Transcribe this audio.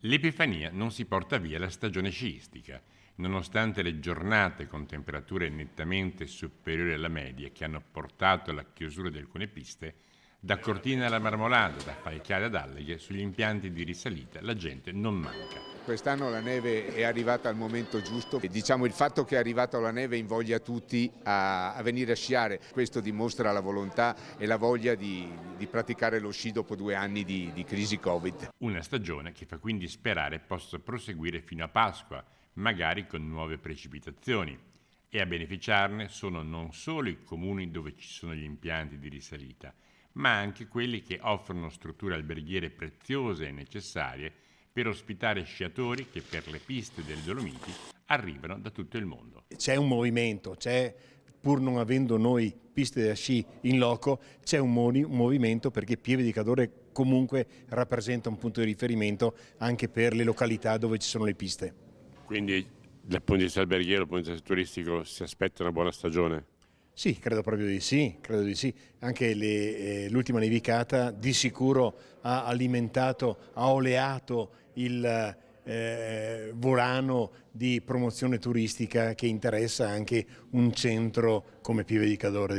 L'Epifania non si porta via la stagione sciistica, nonostante le giornate con temperature nettamente superiori alla media che hanno portato alla chiusura di alcune piste, da Cortina alla Marmolada, da Falchiale ad Alleghe, sugli impianti di risalita la gente non manca. Quest'anno la neve è arrivata al momento giusto e diciamo il fatto che è arrivata la neve invoglia tutti a, a, venire a sciare. Questo dimostra la volontà e la voglia di, di praticare lo sci dopo due anni di, di crisi Covid. Una stagione che fa quindi sperare possa proseguire fino a Pasqua, magari con nuove precipitazioni. E a beneficiarne sono non solo i comuni dove ci sono gli impianti di risalita, ma anche quelli che offrono strutture alberghiere preziose e necessarie per ospitare sciatori che per le piste del Dolomiti arrivano da tutto il mondo. C'è un movimento, c'è pur non avendo noi piste da sci in loco, c'è un, movimento perché Pieve di Cadore comunque rappresenta un punto di riferimento anche per le località dove ci sono le piste. Quindi dal punto di vista alberghiero, dal punto di vista turistico, si aspetta una buona stagione? Sì, credo proprio di sì, credo di sì. Anche eh, l'ultima eh, nevicata di sicuro ha alimentato, ha oleato il eh, volano di promozione turistica che interessa anche un centro come Pieve di Cadore.